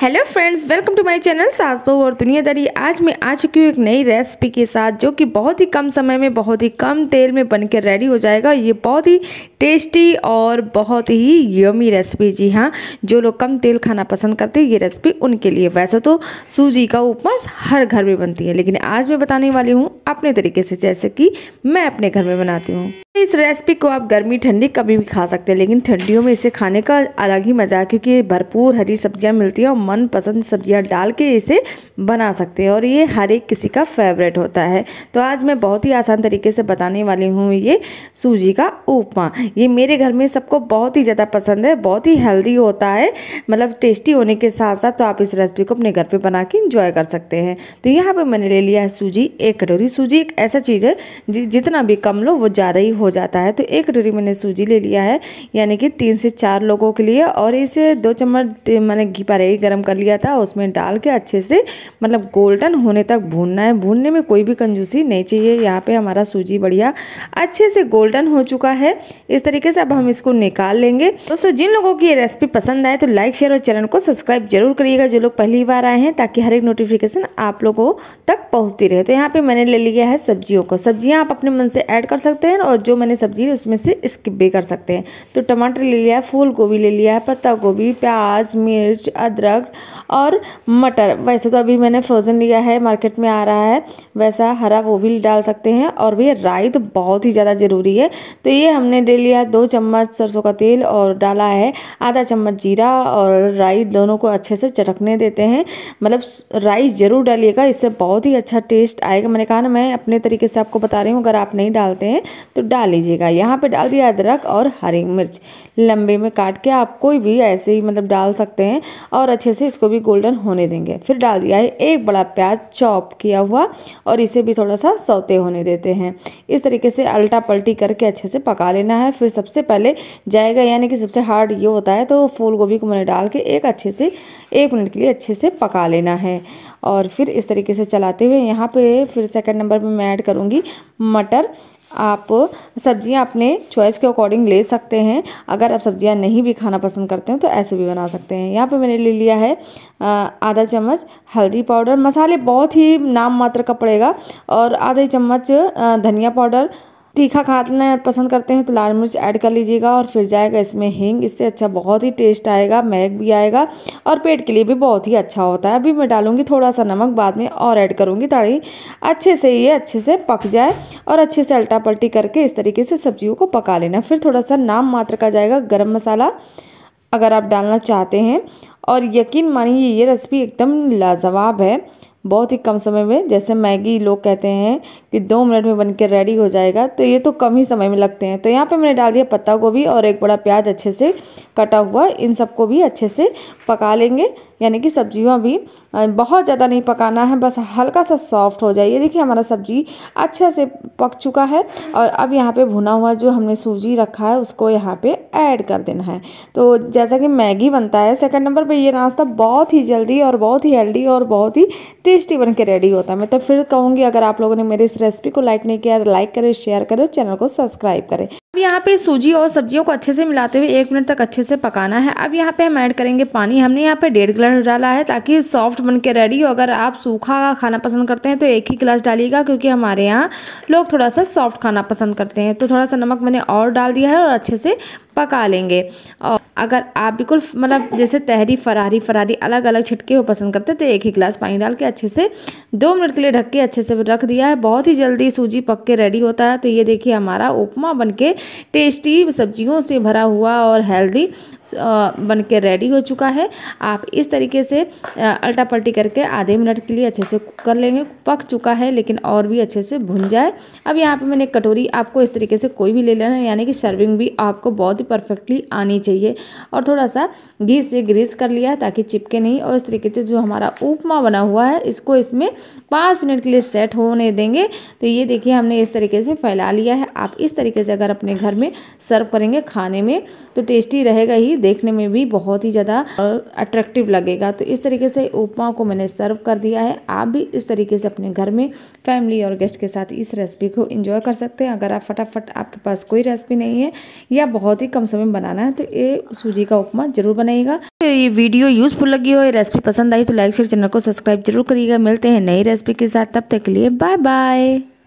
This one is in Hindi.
hello friends welcome to my channel सास बहू और दुनियादारी आज मैं आ चुकी हूँ एक नई रेसिपी के साथ जो कि बहुत ही कम समय में बहुत ही कम तेल में बनकर रेडी हो जाएगा ये बहुत ही टेस्टी और बहुत ही यमी रेसिपी जी हाँ जो लोग कम तेल खाना पसंद करते हैं ये रेसिपी उनके लिए वैसे तो सूजी का उपमा हर घर में बनती है लेकिन आज मैं बताने वाली हूँ अपने तरीके से जैसे कि मैं अपने घर में बनाती हूँ इस रेसिपी को आप गर्मी ठंडी कभी भी खा सकते हैं लेकिन ठंडियों में इसे खाने का अलग ही मज़ा है क्योंकि भरपूर हरी सब्जियां मिलती हैं और मनपसंद सब्जियां डाल के इसे बना सकते हैं और ये हर एक किसी का फेवरेट होता है तो आज मैं बहुत ही आसान तरीके से बताने वाली हूँ ये सूजी का उपमा ये मेरे घर में सबको बहुत ही ज़्यादा पसंद है बहुत ही हेल्दी होता है मतलब टेस्टी होने के साथ साथ तो आप इस रेसिपी को अपने घर पे बना के इंजॉय कर सकते हैं तो यहाँ पे मैंने ले लिया है सूजी एक कटोरी सूजी एक ऐसा चीज़ है जि जितना भी कम लो वो ज़्यादा ही हो जाता है तो एक कटोरी मैंने सूजी ले लिया है यानी कि तीन से चार लोगों के लिए और इसे दो चम्मच मैंने घी ही गर्म कर लिया था उसमें डाल के अच्छे से मतलब गोल्डन होने तक भूनना है भूनने में कोई भी कंजूसी नहीं चाहिए यहाँ पर हमारा सूजी बढ़िया अच्छे से गोल्डन हो चुका है इस तरीके से अब हम इसको निकाल लेंगे दोस्तों जिन लोगों की ये रेसिपी पसंद आए तो लाइक शेयर और चैनल को सब्सक्राइब जरूर करिएगा जो लोग पहली बार आए हैं ताकि हर एक नोटिफिकेशन आप लोगों तक पहुंचती रहे तो यहाँ पर मैंने ले लिया है सब्जियों को सब्जियाँ आप अपने मन से ऐड कर सकते हैं और जो मैंने सब्जी उसमें से स्किप भी कर सकते हैं तो टमाटर ले लिया है फूल गोभी ले लिया है पत्ता गोभी प्याज मिर्च अदरक और मटर वैसे तो अभी मैंने फ्रोज़न लिया है मार्केट में आ रहा है वैसा हरा वो भी डाल सकते हैं और भैया राई तो बहुत ही ज़्यादा ज़रूरी है तो ये हमने ले लिया दो चम्मच सरसों का तेल और डाला है आधा चम्मच जीरा और राई दोनों को अच्छे से चटकने देते हैं मतलब राई ज़रूर डालिएगा इससे बहुत ही अच्छा टेस्ट आएगा मैंने कहा ना मैं अपने तरीके से आपको बता रही हूँ अगर आप नहीं डालते हैं तो डाल लीजिएगा यहाँ पर डाल दिया अदरक और हरी मिर्च लंबे में काट के आप कोई भी ऐसे ही मतलब डाल सकते हैं और अच्छे से इसको भी गोल्डन होने देंगे फिर डाल दिया है एक बड़ा प्याज चॉप किया हुआ और इसे भी थोड़ा सा सौते होने देते हैं इस तरीके से अल्टा पलटी करके अच्छे से पका लेना है फिर सबसे पहले जाएगा यानी कि सबसे हार्ड ये होता है तो फूल गोभी को मैंने डाल के एक अच्छे से एक मिनट के लिए अच्छे से पका लेना है और फिर इस तरीके से चलाते हुए यहाँ पे फिर सेकंड नंबर पे मैं ऐड करूँगी मटर आप सब्ज़ियाँ अपने चॉइस के अकॉर्डिंग ले सकते हैं अगर आप सब्जियाँ नहीं भी खाना पसंद करते हैं तो ऐसे भी बना सकते हैं यहाँ पे मैंने ले लिया है आधा चम्मच हल्दी पाउडर मसाले बहुत ही नाम मात्र का पड़ेगा और आधे चम्मच धनिया पाउडर तीखा खाना पसंद करते हैं तो लाल मिर्च ऐड कर लीजिएगा और फिर जाएगा इसमें हींग इससे अच्छा बहुत ही टेस्ट आएगा महक भी आएगा और पेट के लिए भी बहुत ही अच्छा होता है अभी मैं डालूँगी थोड़ा सा नमक बाद में और ऐड करूँगी ताकि अच्छे से ये अच्छे से पक जाए और अच्छे से अल्टा पल्टी करके इस तरीके से सब्जियों को पका लेना फिर थोड़ा सा नाम मात्र का जाएगा गर्म मसाला अगर आप डालना चाहते हैं और यकीन मानिए ये रेसिपी एकदम लाजवाब है बहुत ही कम समय में जैसे मैगी लोग कहते हैं कि दो मिनट में बनके रेडी हो जाएगा तो ये तो कम ही समय में लगते हैं तो यहाँ पे मैंने डाल दिया पत्ता गोभी और एक बड़ा प्याज अच्छे से कटा हुआ इन सबको भी अच्छे से पका लेंगे यानी कि सब्जियों भी बहुत ज़्यादा नहीं पकाना है बस हल्का सा सॉफ्ट हो जाए ये देखिए हमारा सब्जी अच्छा से पक चुका है और अब यहाँ पे भुना हुआ जो हमने सूजी रखा है उसको यहाँ पे ऐड कर देना है तो जैसा कि मैगी बनता है सेकंड नंबर पे ये नाश्ता बहुत ही जल्दी और बहुत ही हेल्दी और बहुत ही टेस्टी बन के रेडी होता है मैं तो फिर कहूँगी अगर आप लोगों ने मेरे इस रेसिपी को लाइक नहीं किया लाइक करें शेयर करें चैनल को सब्सक्राइब करें अब यहाँ पे सूजी और सब्जियों को अच्छे से मिलाते हुए एक मिनट तक अच्छे से पकाना है अब यहाँ पे हम ऐड करेंगे पानी हमने यहाँ पे डेढ़ गिलास डाला है ताकि सॉफ्ट बन के रेडी हो अगर आप सूखा खाना पसंद करते हैं तो एक ही गिलास डालिएगा क्योंकि हमारे यहाँ लोग थोड़ा सा सॉफ्ट खाना पसंद करते हैं तो थोड़ा सा नमक मैंने और डाल दिया है और अच्छे से पका लेंगे और अगर आप बिल्कुल मतलब जैसे तहरी फरारी फरारी अलग अलग छिटके हुए पसंद करते तो एक ही गिलास पानी डाल के अच्छे से दो मिनट के लिए ढक के अच्छे से रख दिया है बहुत ही जल्दी सूजी पक के रेडी होता है तो ये देखिए हमारा उपमा बन के टेस्टी सब्जियों से भरा हुआ और हेल्दी बन के रेडी हो चुका है आप इस तरीके से अल्टा पल्टी करके आधे मिनट के लिए अच्छे से कुक कर लेंगे पक चुका है लेकिन और भी अच्छे से भुन जाए अब यहाँ पे मैंने कटोरी आपको इस तरीके से कोई भी ले लेना यानी कि सर्विंग भी आपको बहुत ही परफेक्टली आनी चाहिए और थोड़ा सा घी से ग्रीस कर लिया है ताकि चिपके नहीं और इस तरीके से जो हमारा उपमा बना हुआ है इसको इसमें पाँच मिनट के लिए सेट होने देंगे तो ये देखिए हमने इस तरीके से फैला लिया है आप इस तरीके से अगर अपने घर में सर्व करेंगे खाने में तो टेस्टी रहेगा ही देखने में भी बहुत ही ज़्यादा अट्रैक्टिव लगेगा तो इस तरीके से उपमा को मैंने सर्व कर दिया है आप भी इस तरीके से अपने घर में फैमिली और गेस्ट के साथ इस रेसिपी को इंजॉय कर सकते हैं अगर आप फटाफट आपके पास कोई रेसिपी नहीं है या बहुत ही कम समय बनाना है तो ये सूजी का उपमा जरूर बनाएगा तो ये वीडियो यूजफुल लगी हो ये रेसिपी पसंद आई तो लाइक शेयर चैनल को सब्सक्राइब जरूर करिएगा मिलते हैं नई रेसिपी के साथ तब तक के लिए बाय बाय